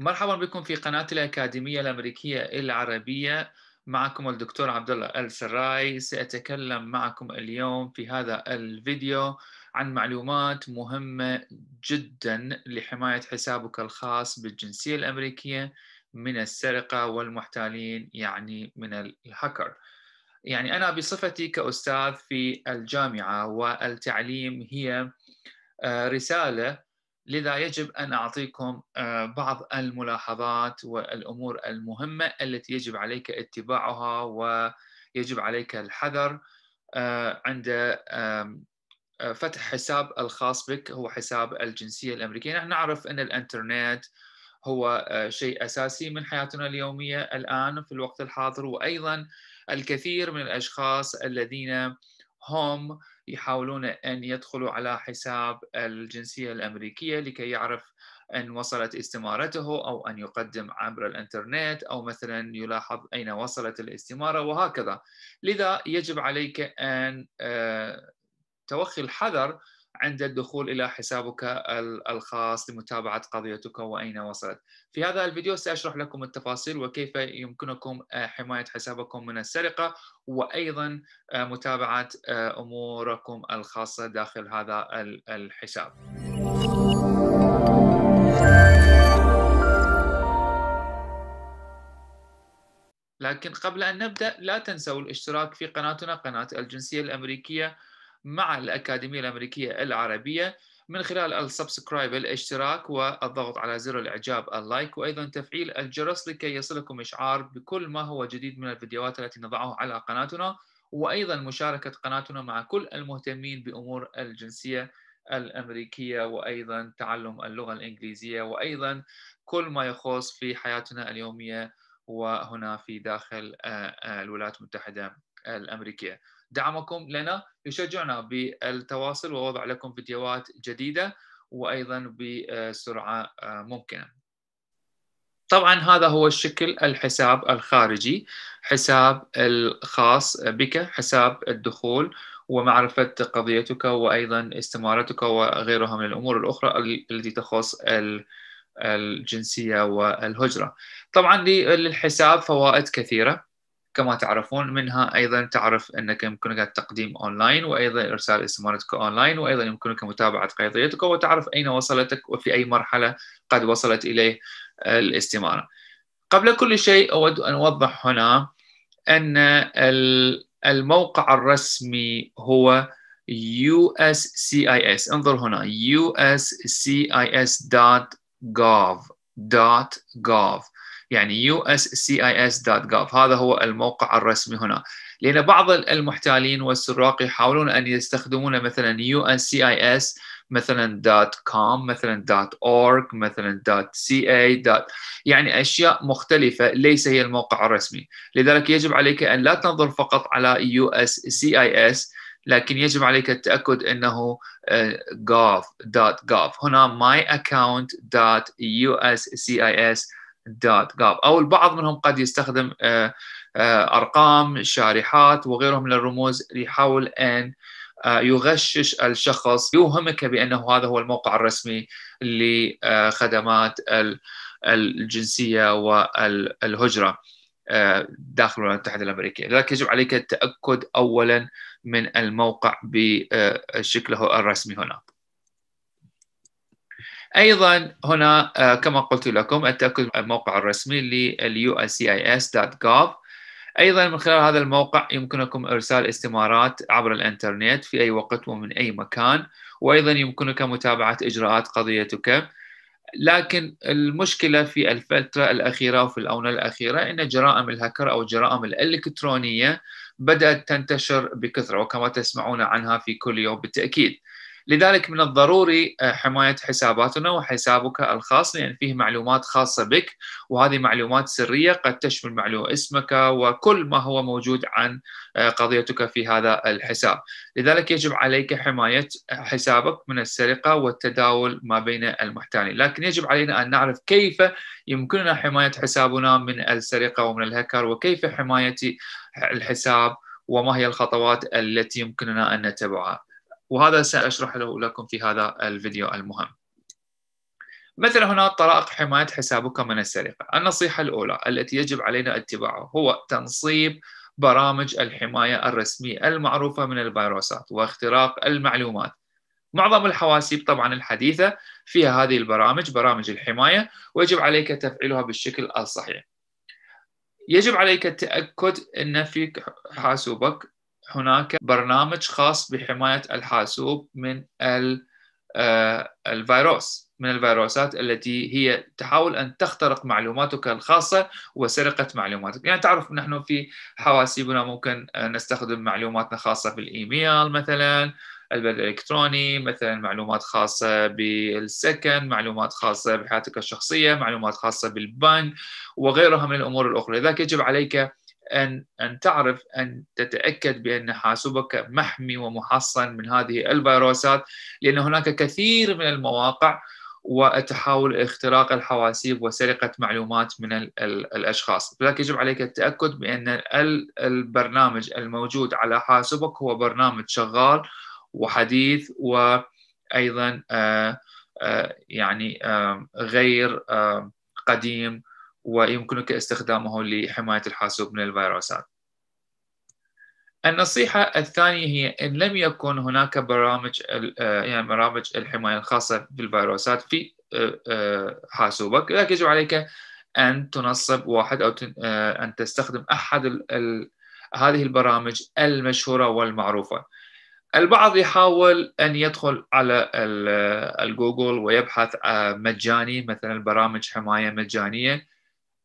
مرحبا بكم في قناة الأكاديمية الأمريكية العربية معكم الدكتور عبد الله السراي سأتكلم معكم اليوم في هذا الفيديو عن معلومات مهمة جدا لحماية حسابك الخاص بالجنسية الأمريكية من السرقة والمحتالين يعني من الهاكر يعني أنا بصفتي كأستاذ في الجامعة والتعليم هي آه، رسالة لذا يجب أن أعطيكم آه، بعض الملاحظات والأمور المهمة التي يجب عليك اتباعها ويجب عليك الحذر آه، عند آه، فتح حساب الخاص بك هو حساب الجنسية الأمريكية نحن نعرف أن الإنترنت هو شيء أساسي من حياتنا اليومية الآن في الوقت الحاضر وأيضا الكثير من الأشخاص الذين هم يحاولون أن يدخلوا على حساب الجنسية الأمريكية لكي يعرف أن وصلت استمارته أو أن يقدم عبر الإنترنت أو مثلا يلاحظ أين وصلت الاستمارة وهكذا لذا يجب عليك أن آه، توخي الحذر عند الدخول إلى حسابك الخاص لمتابعة قضيتك وأين وصلت في هذا الفيديو سأشرح لكم التفاصيل وكيف يمكنكم آه، حماية حسابكم من السرقة وأيضا آه، متابعة آه، أموركم الخاصة داخل هذا الحساب لكن قبل أن نبدأ لا تنسوا الاشتراك في قناتنا قناة الجنسية الأمريكية مع الأكاديمية الأمريكية العربية من خلال السبسكرايب الاشتراك والضغط على زر الاعجاب اللايك وايضا تفعيل الجرس لكي يصلكم اشعار بكل ما هو جديد من الفيديوهات التي نضعه على قناتنا وايضا مشاركه قناتنا مع كل المهتمين بامور الجنسيه الامريكيه وايضا تعلم اللغه الانجليزيه وايضا كل ما يخص في حياتنا اليوميه وهنا في داخل آه، آه، الولايات المتحده الامريكيه. دعمكم لنا يشجعنا بالتواصل ووضع لكم فيديوهات جديدة وأيضا بسرعة آه، ممكنة طبعا هذا هو الشكل الحساب الخارجي حساب الخاص بك حساب الدخول ومعرفة قضيتك وأيضا استمارتك وغيرها من الأمور الأخرى التي تخص الجنسية والهجرة طبعا للحساب فوائد كثيرة كما تعرفون منها أيضا تعرف أنك يمكنك التقديم أونلاين وأيضا إرسال استمارتك أونلاين وأيضا يمكنك متابعة قضيتك وتعرف أين وصلتك وفي أي مرحلة قد وصلت إليه آه، الاستمارة قبل كل شيء أود أن أوضح هنا أن الموقع الرسمي هو USCIS انظر هنا USCIS.gov.gov يعني uscis.gov هذا هو الموقع الرسمي هنا لأن بعض المحتالين والسراق يحاولون أن يستخدمون مثلا uncis مثلا دوت .com مثلا دوت .org مثلا دوت .ca دوت يعني أشياء مختلفة ليس هي الموقع الرسمي لذلك يجب عليك أن لا تنظر فقط على uscis لكن يجب عليك التأكد أنه gov.gov آه، هنا myaccount.uscis.gov دوت جاب او البعض منهم قد يستخدم آه، آه، ارقام شارحات وغيرهم من الرموز ليحاول ان آه، يغشش الشخص يوهمك بانه هذا هو الموقع الرسمي لخدمات الجنسيه والهجره داخل الولايات المتحده الامريكيه، لذلك يجب عليك التاكد اولا من الموقع بشكله الرسمي هناك. ايضا هنا آه، كما قلت لكم التاكد الموقع الرسمي لليو اس اي اس دوت ايضا من خلال هذا الموقع يمكنكم ارسال استمارات عبر الانترنت في اي وقت ومن اي مكان وايضا يمكنك متابعه اجراءات قضيتك لكن المشكله في الفتره الاخيره وفي الاونه الاخيره ان جرائم الهكر او الجرائم الالكترونيه بدات تنتشر بكثره وكما تسمعون عنها في كل يوم بالتاكيد لذلك من الضروري آه، حماية حساباتنا وحسابك الخاص لأن يعني فيه معلومات خاصة بك وهذه معلومات سرية قد تشمل معلومة اسمك وكل ما هو موجود عن آه، قضيتك في هذا الحساب لذلك يجب عليك حماية حسابك من السرقة والتداول ما بين المحتالين لكن يجب علينا أن نعرف كيف يمكننا حماية حسابنا من السرقة ومن الهكر وكيف حماية الحساب وما هي الخطوات التي يمكننا أن نتبعها وهذا سأشرح له لكم في هذا الفيديو المهم مثل هنا طرائق حماية حسابك من السرقة النصيحة الأولى التي يجب علينا اتباعها هو تنصيب برامج الحماية الرسمية المعروفة من الفيروسات واختراق المعلومات معظم الحواسيب طبعا الحديثة فيها هذه البرامج برامج الحماية ويجب عليك تفعيلها بالشكل الصحيح يجب عليك التأكد أن في حاسوبك هناك برنامج خاص بحماية الحاسوب من آه، الفيروس من الفيروسات التي هي تحاول أن تخترق معلوماتك الخاصة وسرقة معلوماتك يعني تعرف نحن في حواسيبنا ممكن آه، نستخدم معلوماتنا خاصة في الإيميل مثلا البريد الالكتروني مثلا معلومات خاصه بالسكن معلومات خاصه بحياتك الشخصيه معلومات خاصه بالبنك وغيرها من الامور الاخرى لذلك يجب عليك أن أن تعرف أن تتأكد بأن حاسوبك محمي ومحصن من هذه الفيروسات لأن هناك كثير من المواقع وتحاول اختراق الحواسيب وسرقة معلومات من الـ الـ الأشخاص لذلك يجب عليك التأكد بأن البرنامج الموجود على حاسوبك هو برنامج شغال وحديث وأيضا آآ آه، آآ آه، يعني آآ آه، غير قديم ويمكنك استخدامه لحماية الحاسوب من الفيروسات النصيحة الثانية هي إن لم يكن هناك برامج آه، يعني برامج الحماية الخاصة بالفيروسات في آه، آه، حاسوبك لكن يجب عليك أن تنصب واحد أو أن تستخدم أحد هذه البرامج المشهورة والمعروفة البعض يحاول أن يدخل على الجوجل ويبحث مجاني مثلا برامج حماية مجانية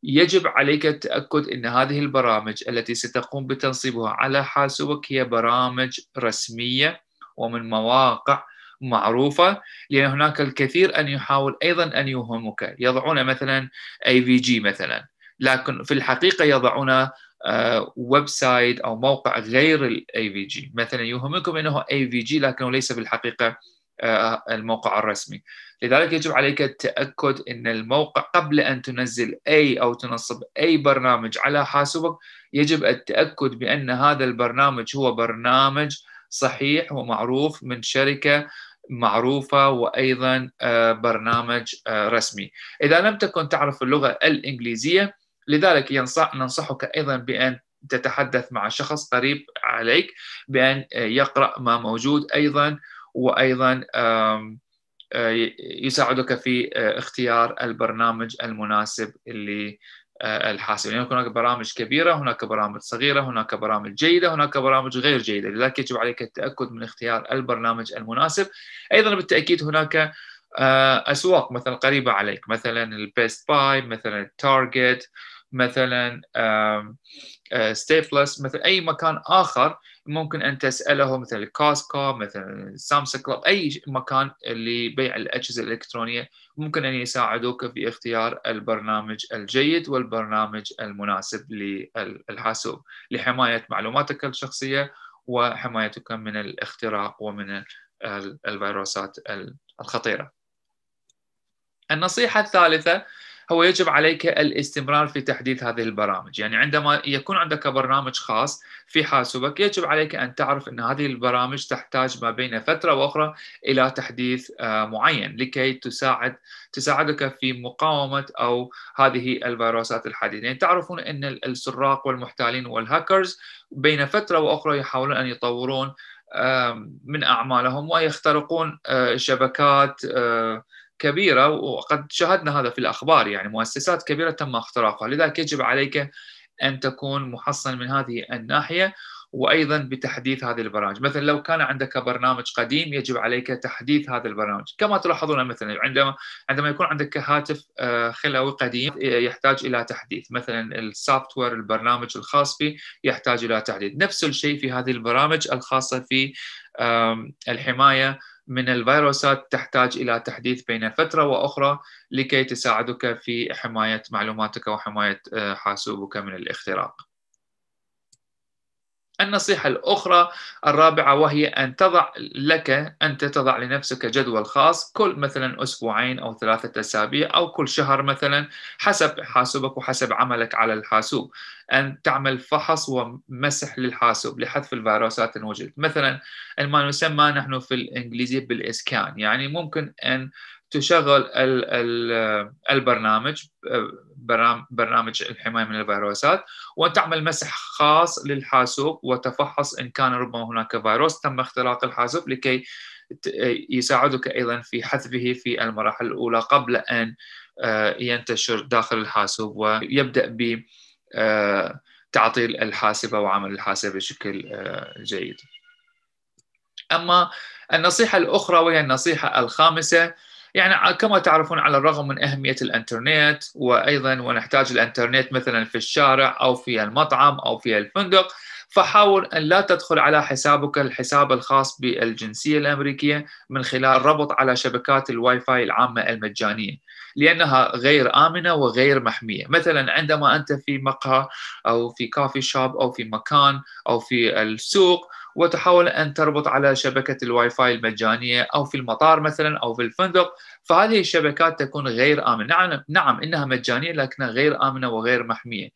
يجب عليك التأكد أن هذه البرامج التي ستقوم بتنصيبها على حاسوبك هي برامج رسمية ومن مواقع معروفة لأن هناك الكثير أن يحاول أيضا أن يهمك يضعون مثلا أي في جي مثلا لكن في الحقيقة يضعون ويب آه، سايت أو موقع غير الاي في جي مثلا يوهمكم أنه اي في جي لكنه ليس بالحقيقة آه، الموقع الرسمي لذلك يجب عليك التأكد أن الموقع قبل أن تنزل أي أو تنصب أي برنامج على حاسوبك يجب التأكد بأن هذا البرنامج هو برنامج صحيح ومعروف من شركة معروفة وأيضا آه، برنامج آه، رسمي إذا لم تكن تعرف اللغة الإنجليزية لذلك ينصح ننصحك أيضا بأن تتحدث مع شخص قريب عليك بأن يقرأ ما موجود أيضا وايضا آه، يساعدك في آه، اختيار البرنامج المناسب اللي آه، الحاسب يعني هناك برامج كبيرة هناك برامج صغيرة هناك برامج جيدة هناك برامج غير جيدة لذلك يجب عليك التأكد من اختيار البرنامج المناسب أيضا بالتأكيد هناك أسواق مثلا قريبة عليك مثلا البيست باي مثلا التارجت مثلا ستيفلس مثلا أي مكان آخر ممكن ان تساله مثل كاسكا مثل سامسونج كلوب اي مكان اللي بيع الاجهزه الالكترونيه ممكن ان يساعدوك في اختيار البرنامج الجيد والبرنامج المناسب للحاسوب لحمايه معلوماتك الشخصيه وحمايتك من الاختراق ومن الفيروسات الخطيره. النصيحه الثالثه هو يجب عليك الاستمرار في تحديث هذه البرامج يعني عندما يكون عندك برنامج خاص في حاسوبك يجب عليك أن تعرف أن هذه البرامج تحتاج ما بين فترة وأخرى إلى تحديث آه، معين لكي تساعد تساعدك في مقاومة أو هذه الفيروسات الحديثة يعني تعرفون أن السراق والمحتالين والهاكرز بين فترة وأخرى يحاولون أن يطورون من أعمالهم ويخترقون آه، شبكات آه، كبيرة وقد شاهدنا هذا في الأخبار يعني مؤسسات كبيرة تم اختراقها لذلك يجب عليك أن تكون محصن من هذه الناحية وايضا بتحديث هذه البرامج، مثلا لو كان عندك برنامج قديم يجب عليك تحديث هذا البرنامج، كما تلاحظون مثلا عندما عندما يكون عندك هاتف آه، خلوي قديم يحتاج الى تحديث، مثلا السوفت وير البرنامج الخاص به يحتاج الى تحديث، نفس الشيء في هذه البرامج الخاصه في الحمايه من الفيروسات تحتاج إلى تحديث بين فترة وأخرى لكي تساعدك في حماية معلوماتك وحماية آه، حاسوبك من الاختراق النصيحة الأخرى الرابعة وهي أن تضع لك أنت تضع لنفسك جدول خاص كل مثلا أسبوعين أو ثلاثة أسابيع أو كل شهر مثلا حسب حاسوبك وحسب عملك على الحاسوب أن تعمل فحص ومسح للحاسوب لحذف الفيروسات الموجودة مثلا ما نسمى نحن في الإنجليزية بالإسكان يعني ممكن أن تشغل البرنامج برنامج الحمايه من الفيروسات وتعمل مسح خاص للحاسوب وتفحص ان كان ربما هناك فيروس تم اختراق الحاسوب لكي يساعدك ايضا في حذفه في المراحل الاولى قبل ان آه، ينتشر داخل الحاسوب ويبدا ب آه، تعطيل الحاسبه وعمل الحاسبه بشكل آه، جيد. اما النصيحه الاخرى وهي النصيحه الخامسه يعني كما تعرفون على الرغم من أهمية الإنترنت وأيضا ونحتاج الإنترنت مثلا في الشارع أو في المطعم أو في الفندق فحاول أن لا تدخل على حسابك الحساب الخاص بالجنسية الأمريكية من خلال ربط على شبكات الواي فاي العامة المجانية لأنها غير آمنة وغير محمية مثلا عندما أنت في مقهى أو في كافي شوب أو في مكان أو في السوق وتحاول أن تربط على شبكة الواي فاي المجانية أو في المطار مثلا أو في الفندق فهذه الشبكات تكون غير آمنة نعم, نعم إنها مجانية لكنها غير آمنة وغير محمية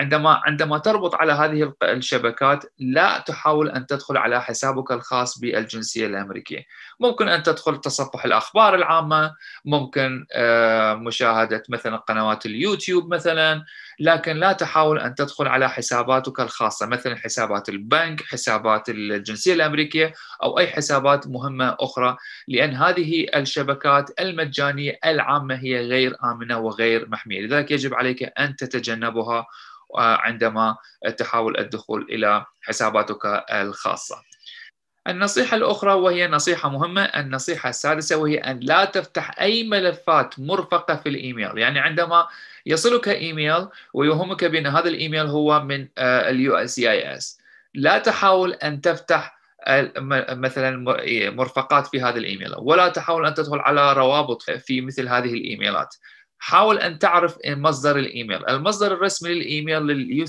عندما عندما تربط على هذه الشبكات لا تحاول ان تدخل على حسابك الخاص بالجنسيه الامريكيه، ممكن ان تدخل تصفح الاخبار العامه، ممكن آه، مشاهده مثلا قنوات اليوتيوب مثلا، لكن لا تحاول ان تدخل على حساباتك الخاصه مثلا حسابات البنك، حسابات الجنسيه الامريكيه او اي حسابات مهمه اخرى، لان هذه الشبكات المجانيه العامه هي غير امنه وغير محميه، لذلك يجب عليك ان تتجنبها عندما تحاول الدخول الى حساباتك الخاصه. النصيحة الأخرى وهي نصيحة مهمة النصيحة السادسة وهي أن لا تفتح أي ملفات مرفقة في الإيميل يعني عندما يصلك إيميل ويوهمك بأن هذا الإيميل هو من آه، اليو اس اي اس لا تحاول أن تفتح آه، مثلا إيه، مرفقات في هذا الإيميل ولا تحاول أن تدخل على روابط في مثل هذه الإيميلات حاول ان تعرف مصدر الايميل المصدر الرسمي للايميل لليو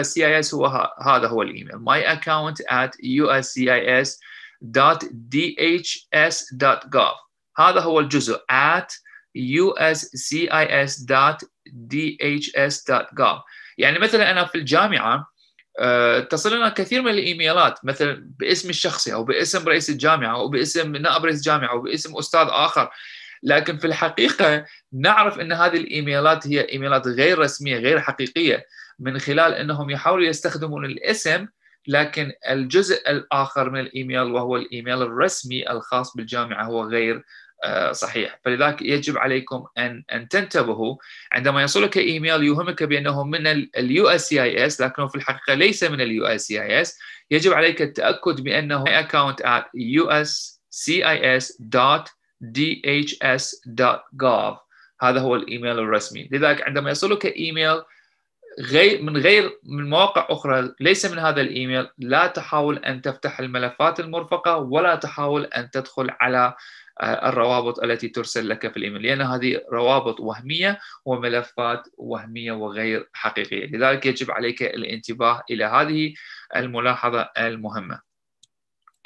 اس سي اي اس هو هذا هو الايميل my account at uscis.dhs.gov هذا هو الجزء at uscis.dhs.gov يعني مثلا انا في الجامعه آه، تصلنا كثير من الايميلات مثلا باسم الشخصي او باسم رئيس الجامعه او باسم نائب رئيس الجامعه او باسم استاذ اخر لكن في الحقيقه نعرف ان هذه الايميلات هي ايميلات غير رسميه غير حقيقيه من خلال انهم يحاولوا يستخدمون الاسم لكن الجزء الاخر من الايميل وهو الايميل الرسمي الخاص بالجامعه هو غير آه، صحيح فلذلك يجب عليكم ان ان تنتبهوا عندما يصلك ايميل يوهمك بانه من اليو اس سي اي اس لكنه في الحقيقه ليس من اليو اس سي اي اس يجب عليك التاكد بانه account at uscis.gov dhs.gov هذا هو الايميل الرسمي لذلك عندما يصلك ايميل غير من غير من مواقع اخرى ليس من هذا الايميل لا تحاول ان تفتح الملفات المرفقه ولا تحاول ان تدخل على آه، الروابط التي ترسل لك في الايميل لان هذه روابط وهميه وملفات وهميه وغير حقيقيه لذلك يجب عليك الانتباه الى هذه الملاحظه المهمه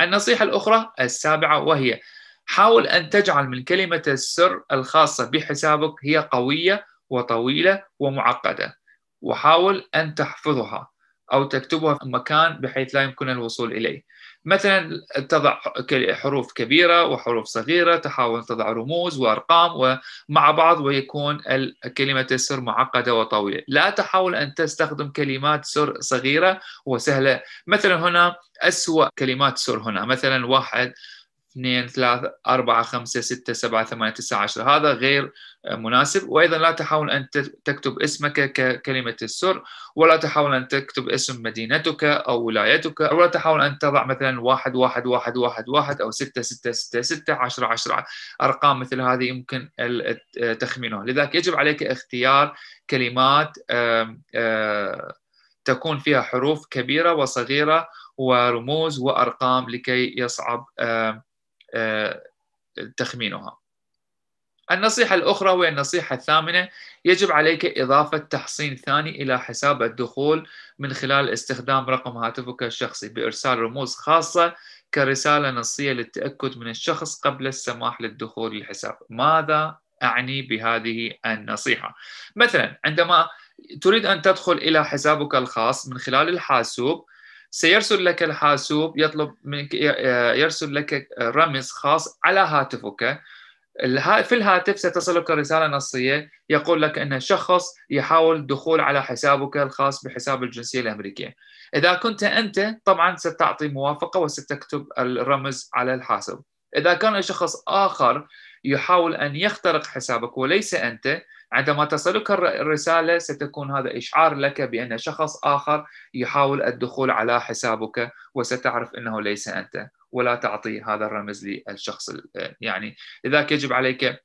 النصيحه الاخرى السابعه وهي حاول أن تجعل من كلمة السر الخاصة بحسابك هي قوية وطويلة ومعقدة وحاول أن تحفظها أو تكتبها في مكان بحيث لا يمكن الوصول إليه مثلا تضع حروف كبيرة وحروف صغيرة تحاول تضع رموز وأرقام ومع بعض ويكون كلمة السر معقدة وطويلة لا تحاول أن تستخدم كلمات سر صغيرة وسهلة مثلا هنا أسوأ كلمات سر هنا مثلا واحد 2 3 4 5 6 7 8 9 10 هذا غير آه، مناسب وايضا لا تحاول ان تكتب اسمك ككلمه السر ولا تحاول ان تكتب اسم مدينتك او ولايتك ولا تحاول ان تضع مثلا 1 1 1 1 1 او 6 6 6 6 10 10 ارقام مثل هذه يمكن تخمينها لذلك يجب عليك اختيار كلمات تكون فيها حروف كبيره وصغيره ورموز وارقام لكي يصعب آه، تخمينها النصيحة الأخرى وهي النصيحة الثامنة يجب عليك إضافة تحصين ثاني إلى حساب الدخول من خلال استخدام رقم هاتفك الشخصي بإرسال رموز خاصة كرسالة نصية للتأكد من الشخص قبل السماح للدخول للحساب ماذا أعني بهذه النصيحة مثلا عندما تريد أن تدخل إلى حسابك الخاص من خلال الحاسوب سيرسل لك الحاسوب يطلب منك آه، يرسل لك رمز خاص على هاتفك في الهاتف ستصلك رسالة نصية يقول لك أن شخص يحاول الدخول على حسابك الخاص بحساب الجنسية الأمريكية إذا كنت أنت طبعا ستعطي موافقة وستكتب الرمز على الحاسوب إذا كان شخص آخر يحاول أن يخترق حسابك وليس أنت عندما تصلك الرسالة ستكون هذا إشعار لك بأن شخص آخر يحاول الدخول على حسابك وستعرف أنه ليس أنت ولا تعطي هذا الرمز للشخص يعني لذلك يجب عليك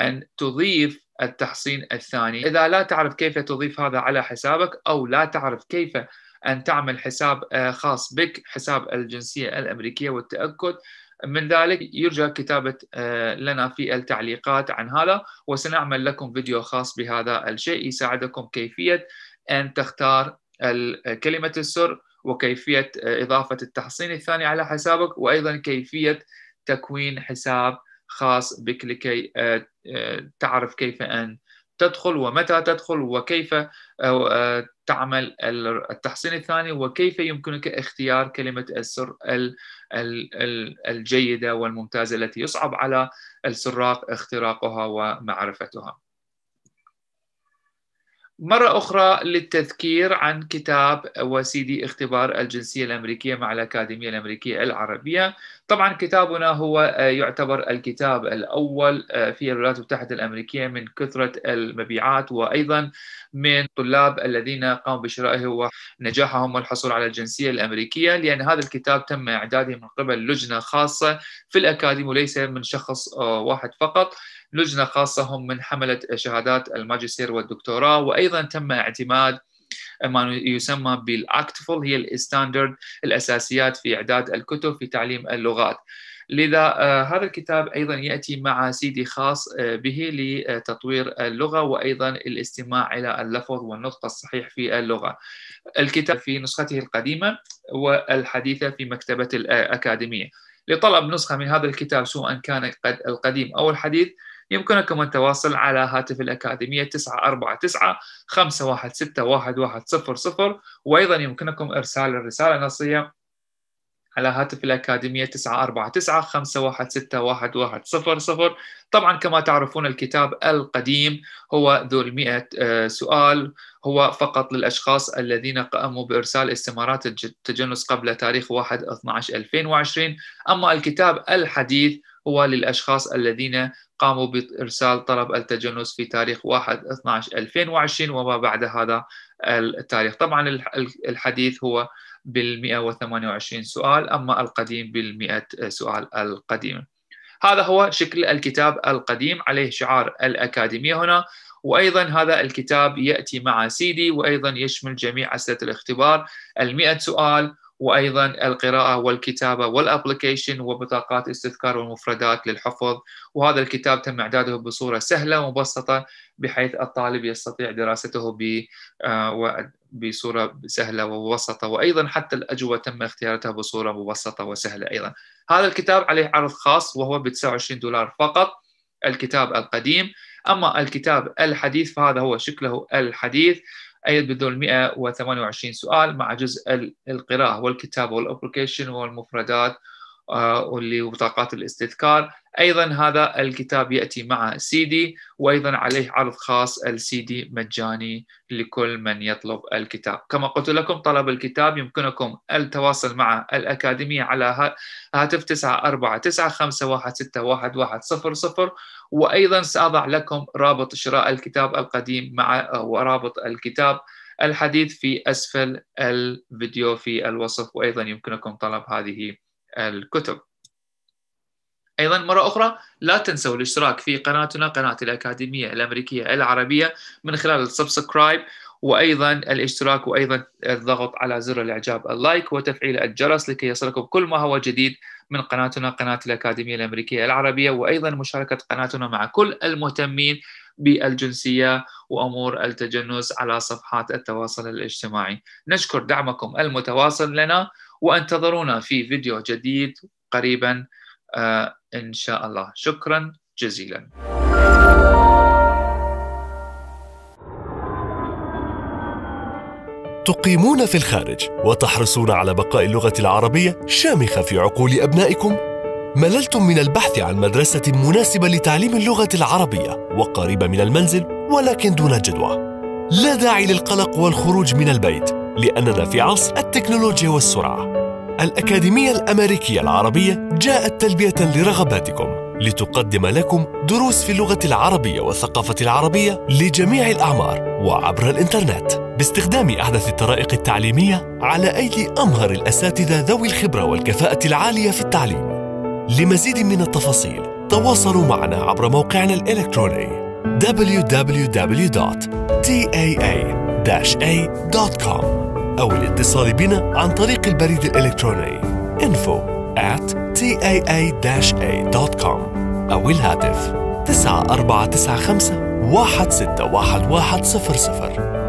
أن تضيف التحصين الثاني إذا لا تعرف كيف تضيف هذا على حسابك أو لا تعرف كيف أن تعمل حساب آه، خاص بك حساب الجنسية الأمريكية والتأكد من ذلك يرجى كتابة آه، لنا في التعليقات عن هذا وسنعمل لكم فيديو خاص بهذا الشيء يساعدكم كيفية أن تختار آه، كلمة السر وكيفية آه، إضافة التحصين الثاني على حسابك وأيضا كيفية تكوين حساب خاص بك لكي تعرف كيف أن تدخل ومتى تدخل وكيف آه، تعمل التحصين الثاني وكيف يمكنك اختيار كلمة السر الجيدة والممتازة التي يصعب على السراق اختراقها ومعرفتها مرة أخرى للتذكير عن كتاب وسيدي اختبار الجنسية الأمريكية مع الأكاديمية الأمريكية العربية طبعا كتابنا هو آه، يعتبر الكتاب الأول آه، في الولايات المتحدة الأمريكية من كثرة المبيعات وأيضا من طلاب الذين قاموا بشرائه ونجاحهم والحصول على الجنسية الأمريكية لأن هذا الكتاب تم إعداده من قبل لجنة خاصة في الأكاديمية وليس من شخص آه، واحد فقط لجنه خاصه هم من حمله شهادات الماجستير والدكتوراه وايضا تم اعتماد ما يسمى بالاكتفل هي الستاندرد الاساسيات في اعداد الكتب في تعليم اللغات. لذا آه، هذا الكتاب ايضا ياتي مع سيدي خاص آه، به لتطوير اللغه وايضا الاستماع الى اللفظ والنطق الصحيح في اللغه. الكتاب في نسخته القديمه والحديثه في مكتبه الاكاديميه. لطلب نسخه من هذا الكتاب سواء كان القديم او الحديث يمكنكم التواصل على هاتف الأكاديمية 949 516 1100 وأيضا يمكنكم إرسال الرسالة النصية على هاتف الأكاديمية 949 516 1100 طبعا كما تعرفون الكتاب القديم هو ذو المئة آه، سؤال هو فقط للأشخاص الذين قاموا بإرسال استمارات التجنس قبل تاريخ 1/12/2020 أما الكتاب الحديث هو للأشخاص الذين قاموا بإرسال طلب التجنس في تاريخ 1 12 2020 وما بعد هذا التاريخ طبعا الحديث هو بال 128 سؤال أما القديم بال 100 سؤال القديم هذا هو شكل الكتاب القديم عليه شعار الأكاديمية هنا وأيضا هذا الكتاب يأتي مع سيدي وأيضا يشمل جميع أسئلة الاختبار المئة سؤال وايضا القراءه والكتابه والابلكيشن وبطاقات استذكار والمفردات للحفظ وهذا الكتاب تم اعداده بصوره سهله ومبسطه بحيث الطالب يستطيع دراسته ب آه، بصوره سهله ومبسطه وايضا حتى الاجوبه تم اختيارتها بصوره مبسطه وسهله ايضا. هذا الكتاب عليه عرض خاص وهو ب 29 دولار فقط الكتاب القديم اما الكتاب الحديث فهذا هو شكله الحديث أيد بدون 128 سؤال مع جزء القراءة والكتابة والأبليكيشن والمفردات واللي آه، بطاقات الاستذكار ايضا هذا الكتاب ياتي مع سي دي وايضا عليه عرض خاص السي دي مجاني لكل من يطلب الكتاب كما قلت لكم طلب الكتاب يمكنكم التواصل مع الاكاديميه على هاتف 949 وايضا ساضع لكم رابط شراء الكتاب القديم مع ورابط الكتاب الحديث في اسفل الفيديو في الوصف وايضا يمكنكم طلب هذه الكتب ايضا مره اخرى لا تنسوا الاشتراك في قناتنا قناه الاكاديميه الامريكيه العربيه من خلال السبسكرايب وايضا الاشتراك وايضا الضغط على زر الاعجاب اللايك وتفعيل الجرس لكي يصلكم كل ما هو جديد من قناتنا قناه الاكاديميه الامريكيه العربيه وايضا مشاركه قناتنا مع كل المهتمين بالجنسية وأمور التجنس على صفحات التواصل الاجتماعي نشكر دعمكم المتواصل لنا وانتظرونا في فيديو جديد قريبا آه، إن شاء الله شكرا جزيلا تقيمون في الخارج وتحرصون على بقاء اللغة العربية شامخة في عقول أبنائكم مللتم من البحث عن مدرسة مناسبة لتعليم اللغة العربية وقريبة من المنزل ولكن دون جدوى. لا داعي للقلق والخروج من البيت لأننا في عصر التكنولوجيا والسرعة. الأكاديمية الأمريكية العربية جاءت تلبية لرغباتكم لتقدم لكم دروس في اللغة العربية والثقافة العربية لجميع الأعمار وعبر الإنترنت باستخدام أحدث الطرائق التعليمية على أيدي أمهر الأساتذة ذوي الخبرة والكفاءة العالية في التعليم. لمزيد من التفاصيل تواصلوا معنا عبر موقعنا الإلكتروني www.taa-a.com أو الاتصال بنا عن طريق البريد الإلكتروني info at taa-a.com أو الهاتف 9495 1611 00